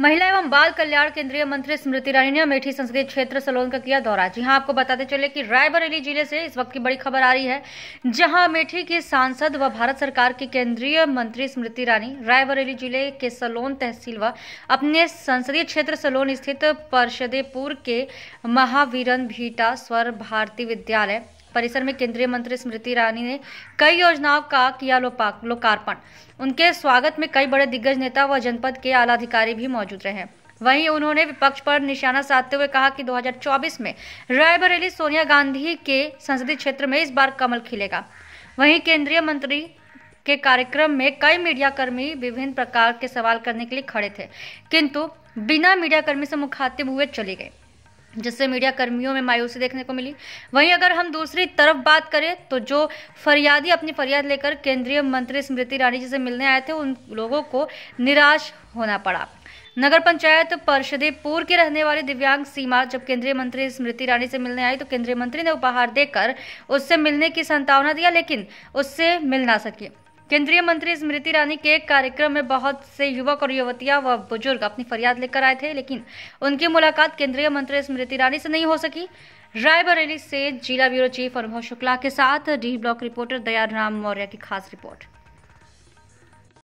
महिला एवं बाल कल्याण केंद्रीय मंत्री स्मृति ईरानी ने अमेठी संसदीय क्षेत्र सलोन का किया दौरा जी हां आपको बताते चले कि रायबरेली जिले से इस वक्त की बड़ी खबर आ रही है जहां अमेठी के सांसद व भारत सरकार के केंद्रीय मंत्री स्मृति ईरानी रायबरेली जिले के सलोन तहसील व अपने संसदीय क्षेत्र सलोन स्थित परशदेपुर के महावीरन भीटा स्वर भारती विद्यालय परिसर में केंद्रीय मंत्री स्मृति ईरानी ने कई योजनाओं का किया लोकार्पण उनके स्वागत में कई बड़े दिग्गज नेता व जनपद के आला अधिकारी भी मौजूद रहे वहीं उन्होंने विपक्ष पर निशाना साधते हुए कहा कि 2024 में रायबरेली सोनिया गांधी के संसदीय क्षेत्र में इस बार कमल खिलेगा वहीं केंद्रीय मंत्री के कार्यक्रम में कई मीडियाकर्मी विभिन्न प्रकार के सवाल करने के लिए खड़े थे किंतु बिना मीडियाकर्मी से मुखातिब हुए चले गए जिससे मीडिया कर्मियों में मायूसी देखने को मिली वहीं अगर हम दूसरी तरफ बात करें तो जो फरियादी अपनी फरियाद लेकर केंद्रीय मंत्री स्मृति ईरानी जी से मिलने आए थे उन लोगों को निराश होना पड़ा नगर पंचायत परशदीपुर की रहने वाली दिव्यांग सीमा जब केंद्रीय मंत्री स्मृति ईरानी से मिलने आई तो केंद्रीय मंत्री ने उपहार देकर उससे मिलने की संतावना दिया लेकिन उससे मिल ना सके केंद्रीय मंत्री स्मृति ईरानी के कार्यक्रम में बहुत से युवक और युवतियां व बुजुर्ग अपनी फरियाद लेकर आए थे लेकिन उनकी मुलाकात केंद्रीय मंत्री स्मृति ईरानी से नहीं हो सकी रायबरेली से जिला ब्यूरो चीफ अनुभव शुक्ला के साथ D block reporter Dayaram Maurya की खास रिपोर्ट